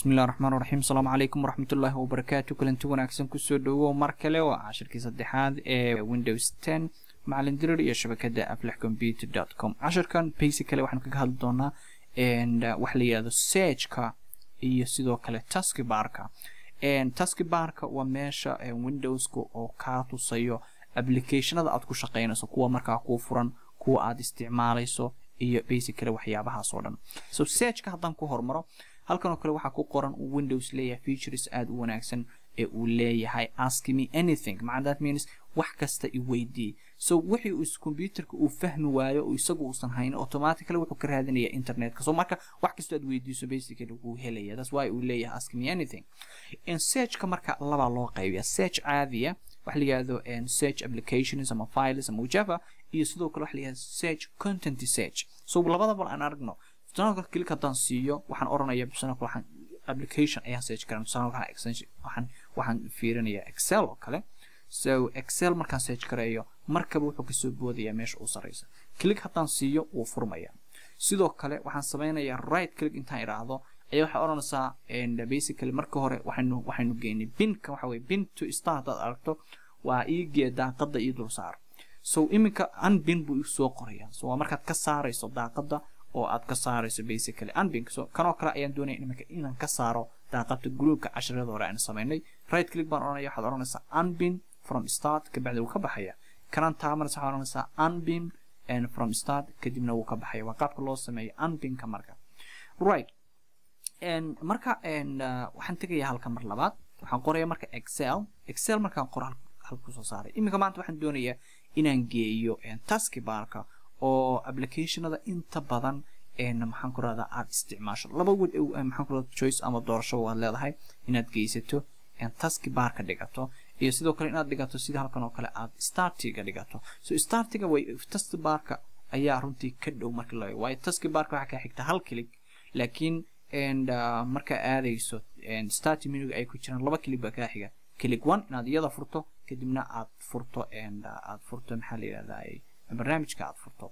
bismillahi raxmaan raxiim asalaamu calaykum waraxmatullaahi wabarakaatu kulanti wanaagsan kusoo dhowo mar kale waa cashirkii saddexaad ee windows ten macalin dirir iyo shabakadda aflix computer com cashirkan baysi kale kaga hadli doonaa uh, wax la yihahdo seejka iyo sidoo kale taski baarka taski baarka waa meesha windowska oo kaa tusayo applicationada aad ku shaqaynayso kuwa markaa kuu furan kuwa aad isticmaalayso iyo baysi kale dhan so seejka haddaan ku hormaro halkanoo kale waxaa ku qoran uu windows leeyahay features aada u wanaagsan ee uu leeyahay askme anything macadadmeans wax kasta i weydiiyey so wixii uu kombyuterka uu fahmi waayo oo isagu uusan hayn automatically wuxuu ka raadinayaa internetka so marka wax kastoo aad weydiiso basically wuu helaya that's why uu leeyahay askme anything searchka marka labaa loo qaybiya search caadiya wax la yihahdo search applications ama files ama wajava iyo sidoo kale wax la yihahdo search content search so labadaba aan aragno tusaana siiyo waxaan oranaya tusaanka waxaan application ayaan search karaa tusaana waxaan excel oo kale so excel markaan search karayo markaba wuxuu kasoo boodayaa meesha u sarreysa click haddaan siiyo wuu furmayaa sidoo kale waxaan samaynayaa right click intaan idhaahdo ayaa waxay odhanaysaa basically marka hore waxaynu waxaynu geynay binka waxa weye bin to star haddaad aragto waa ii daaqadda ii dul saar so iminka an buu isoo qorayaa so waa markaad ka saarayso daaqadda oo aad ka saarayso basically anbing kanoo kale ayaan doonaya imika inaan ka saaro daaqabta groupka casharada hore aan samaynay right click baan oranaya waxaad oranaysaa unbin from start kabacdi wuu ka baxaya kanaan taamaraysa waxaad oranaysaa unbin and from start kadibna wuu ka baxaya waa qaabka loo sameeyo unbinka marka right and marka and ah, waxaan tegayaa halka mar labaad waxaan qoraya marka excel excel markaan qoro halka saaray iminka maanta waxaan doonayaa inaan geeyo taski baarka oo applicationada inta badan maxaan ku rahdaa aada isticmaasho laba wad maxaan ku rahda choice ama doorashaba waad leedahay inaad geysato taski baar ka dhigato iyo sidoo kale inaad dhigato sida halkan oo kale aad startiga dhigato so startiga way taski baarka ayaa runtii ka dhow marka la waayo taski baarka waxaa kaa xigta hal click laakiin ah, markaa aadayso starti menuga ay ku jiraan laba click baa kaa xiga click one inaad iyada furto kadibna aad furto ah, aad furto maxaa la yidhahdaa barnaamijka aad furto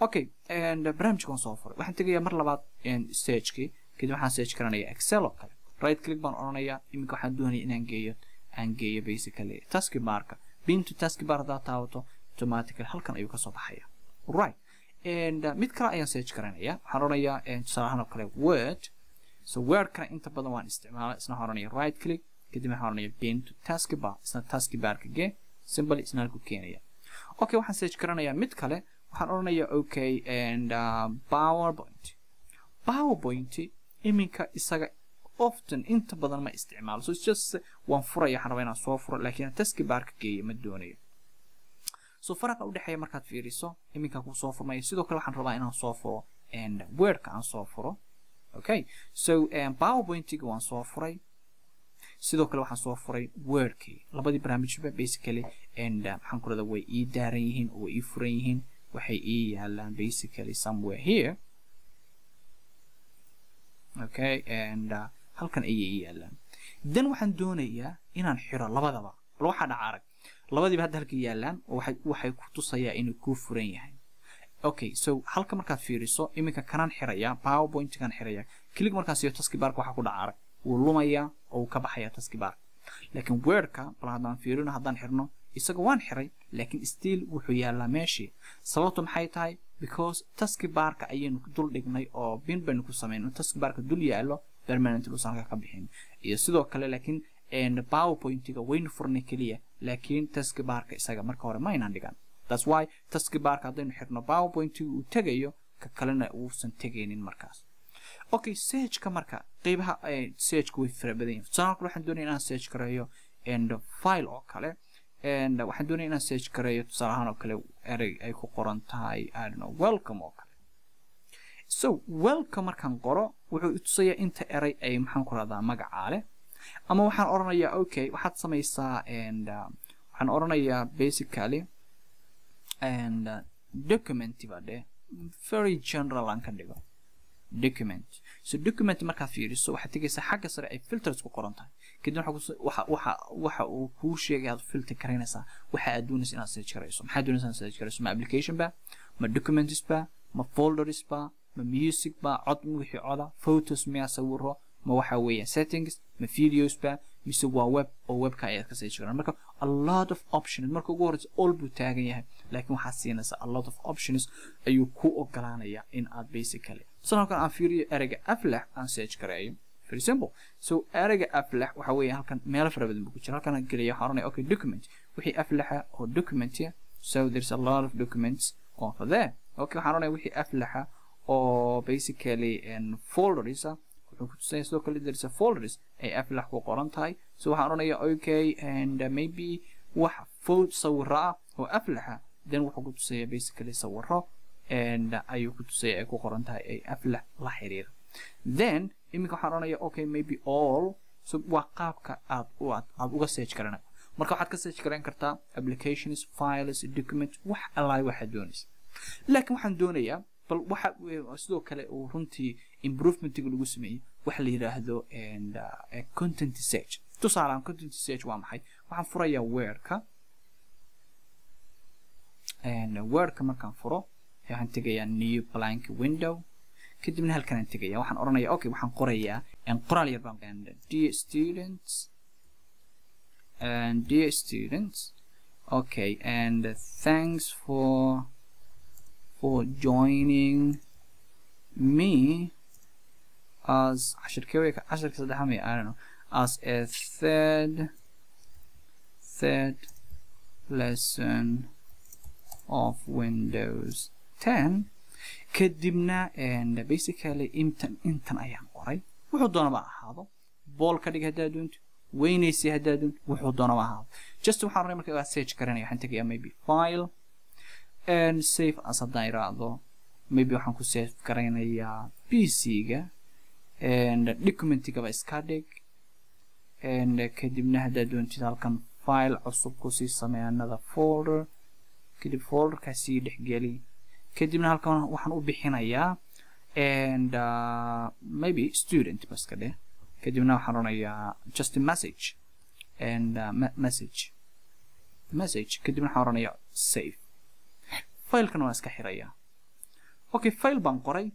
okay barnaamijka soo furay waxaan tegayaa mar labaad stagekii kadib waxaan stage garanayaa excel oo kale right click baan odhanayaa iminka waxaan doonaya inaan geeyo aan geeyo basically taski barka bintu taski bar haddaad taabato automatical halkan ayuu kasoo baxaya right and mid kale ayaan stage garanayaa waxaan odhanayaa tusaalahaan oo kale word so wordkana inta badan waan isticmaala isna waxaan odhanaya right click kadib waxaan odhanaya bintu taski bar isna taski barka gee simbal isna halku keenaya okay waxaan search garanayaa mid kale waxaan odhanayaa okay and uh, powerpoint powerpoint iminka isaga often inta badan ma isticmaalo so just waan furaya waxaan rabaa inaan soo furo laakiin taski baarka geeya ma doonayo so faraqa u markaad fiiriso iminka ku soo furmaya sidoo kale waxaan rabaa inaan soo furo and wordka aan soo furo okay so um, powerpointiga waan soo furay sidoo kale waxaan soo furay wordkii labadii barnaamijba basically and uh, maxaan kurada way ii daaran yihiin oo way ii furan yihiin waxay ii yaalaan basically somewhere here okay and uh, halkan ayay ii yaalaan dan waxaan doonayaa inaan xiro labadaba bal waxaa dhaca arag labadiiba hadda halka yaallaan oo waxay ku tusayaa inuu kuu furan yahay okay so halka markaad fiiriso iminka kanaan xirayaa powerpointkaan xirayaa kilig markaas taski bark waxaa ku dhaca arag wuu lumayaa oo uu ka baxaya taskibar laakiin weerka bal haddaan fiirino haddaan xirno isaga waan xiray laakiin stiil wuxuu yaallaa meeshii sababtu maxay tahay because taskibarka ayaynu dul dhignay oo bin baynu ku samayno taskibarka dul yaalo permanent lusanka ka bixin iyo sidoo kale laakiin powerpointiga waynu furnay keliya laakiin taskibarka isaga marka hore maynaan dhigan that's why taskibarka haddaynu xirno powerpointiga uu tegayo ka kalena uusan tegaynin markaas okay sejka marka qeybaha eh, sejka way farabadan tusaal waxaan doonaya inaan sej kareeyo file oo kale waxaan doonaya inaan sej kareeyo tusaale ahaan oo kale erey ay ku qoran tahay adno welcome oo kale so welcome markaan qoro wuxuu itusaya inta erey ay maxaan ku rahdaa magacaa ama waxaan oranayaa okay waxaad samaysaa waxaan oranayaa basically and documenty ba dheh very general aan ka dhigo document so document markaad fiiriso waxaad tegaysaa xagga sare ay filters ku qoran tahay kadib waxa uu kuu sheegaya aad filter karaynaysaa waxa aad doonaysa inaad search karayso maxaad doonaysa inaad search karayso ma applicationba ma documentsba ma foldersba ma music ba cod wixii coda photos miya sawiro ma waxa weeyaan settings ma videosba mise waa web oo webka ayaad ka search karaan marka a lot of options marka ugu horreysa all buu taagan yahay laakiin waxaad siinaysaa a lot of options ayuu ku ogolaanaya in aad basically so halkan aan fiiriyo ereyga aflax aan search gareeyo very simple so ereyga aflax waxa weeye halkan meelo fara badan buu ku jira halkan gelaya waxaan oranaya okay document wixii aflaxa ah oo documentia so there's a lot of documents over there okay waxaan oranaya wixii aflaxa ah oo basically and folders ah. wuxuu ku tusaya sidoo kale there's a folders ay aflax ku qoran tahay so waxaan oranaya okay and uh, maybe wax fo sawiro ah oo aflaxa then wuxuu ku tusaya basically sawiro Uh, ayuu ku tusaya ay ku qoran tahay ay aflax la xiriira then iminka waxaan odhanaya okay maybe all so waa qaabka aad aad uga search garanay marka waxaad ka search garan kartaa applications files documents wax allaay waxaad doonaysa laakiin waxaan doonayaa bal waxa sidoo kale uu runtii improvementiga lagu sameeyey waxa la yidhaahdo uh, content search tusaalaan content search waa maxay waxaan furayaa weerka uh, weerka markaan furo waxaan tegayaa new blank window kadibna halkan aan tegaya waxaan odhanayaa okay waxaan qorayaa qoraal yar baan dear students and dear students okay and thanks for for joining me as cashirkee way cashirka saddexaa may I don't know as a third third lesson of Windows ten kadibna basically intan intan ayaan qoray wuxuu doonaba ahaado bool ka dhig haddaa doonto weynaysi haddaa doonto wuxuu doonaba ahaado just waxaan rabay marka sage garanaya waxaan tegayaa maybe file and save as haddaan iraahdo maybe waxaan ku save garaynayaa b c-ga and documentigaba iska dhig and kadibna haddaa doontid halkan file cusub kusii samee another folder kadib folderkaasii dhexgeli kadibna halkan waxaan u bixinayaa and uh, maybe student baska dheh kadibna waxaan oranayaa just a message and uh, message message kadibna waxaan oranayaa save failkan waan iska xirayaa okay fail baan qoray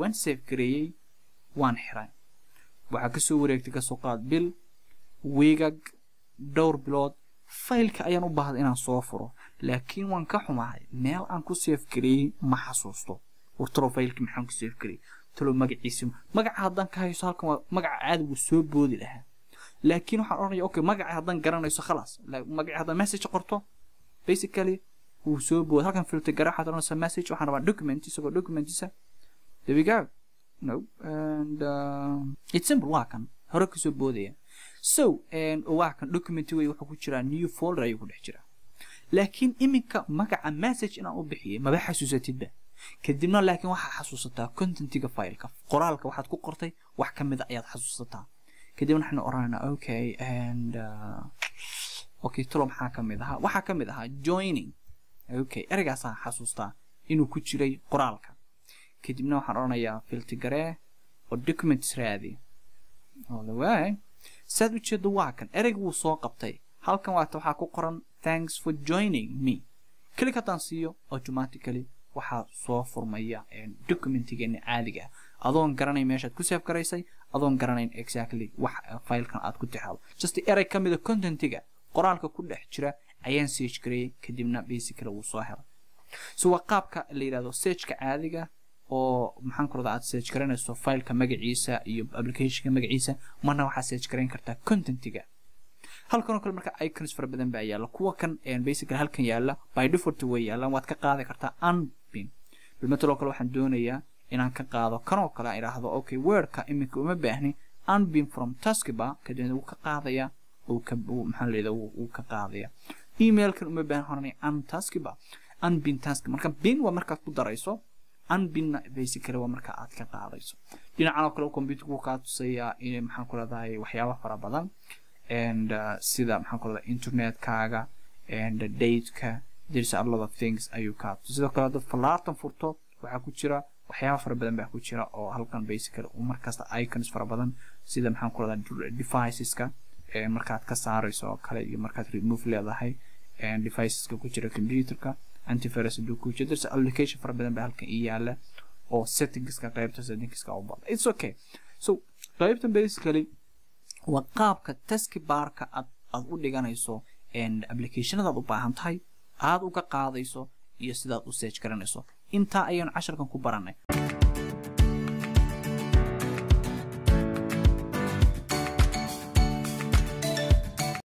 waan save gareeyey waan xiray waxaa kasoo wareegtay kasoo qaad bil wiigag dhowr bilood faylka ayaan u baahday inaan soo furo laakiin waan ka xumahay meel aan ku seef gareeyey ma xasuusto wartalo faylka maxaan ku seef talo magaciisa magaca haddaan ka hayso halkan magaca caadi wuu soo boodi lahaa laakiin waxaan odhanaya okay magaca haddaan garanayso khalaas magaca haddaan message qorto basically wuu soo boodi halkan filter gara waxaad odhanaysaa message waxaan rabaa document isagoo documentisa there we go no and uh, it's simple waa kan hore kasoo boodaya so waa kan wey wuxuu ku jiraa new folder ayuu ku dhex jiraa laakiin iminka magaca message inaan u bixiyay maba xasuusatidba kadibna laakiin waxaa xasuusataa contentiga fileka qoraalka waxaad ku qortay wax ka mida ah ayaad xasuusataa kadibna waxaan oranayna okay and uh, okay tolo maxaa ka mid ahaa waxaa ka mid ahaa joining okay ereygaasaan xasuustaa inuu ku jiray qoraalka kadibna waxaan oranayaa filtigaree oo documents raadi all the way saad u waa kan ereyga wuu soo qabtay halkan waata waxaa ku qoran thanks for joining me klik haddaan siiyo automatically waxaa soo furmaya documentigeena caadiga adoon garanayn meeshaad ku seef garaysay adoon garanayn exactly wax eh, faylkan aad ku tixaado just erey ka mida contentiga qoraalka ku dhex jira ayaan search gareeyey kadibna basically wuu soo helay so waa qaabka la yidhahdo searchka caadiga oo maxaan ku radaa aad search garanayso fileka magaciisa iyo applicationka magaciisa marna waxaad search garayn kartaa contentiga halkan oo kale marka icons fara badan ba yaalla kuwa kan basically halkan yaalla by default way yaallaan waad ka qaadi kartaa unpin bilmetaloo kale waxaan doonayaa inaan ka qaado kanoo kale aan idhaahdo okay weerka iminka uma baahni unbin from taskbar kadibna wuu ka qaadaya maxaa leedaa wuu ka qaadaya emailkan uma baahan horani untaskbar unbin task marka bin waa markaad ku darayso anbinna basically waa marka aad ka qaadayso dhinacan oo kale computerku kaa tusayaa in maxaan ku leedahay waxyaaba fara badan and uh, sida maxaan ku leedahay internetkaaga and uh, dateka there's a lot of things ayuu kaa tusa sidoo kale haddaad falaatan furto waxaa ku jira waxyaaba fara badan baa ku jira oo halkan basically markasta icons fara badan sida maxaan ku leedahay deviceska markaad ka saarayso oo kale iyo markaad remove leedahay deviceska ku jira computerka antivirus haduu there's application fara badan ba halkan i yaala oo settingska qaybta settingska u bada it's okay so qaybtan basically waa qaabka taskibaarka aad aada u dhiganayso applicationada aad u baahan tahay aada uga qaadayso iyo sidaad u search garanayso intaa ayaan casharkan ku baranay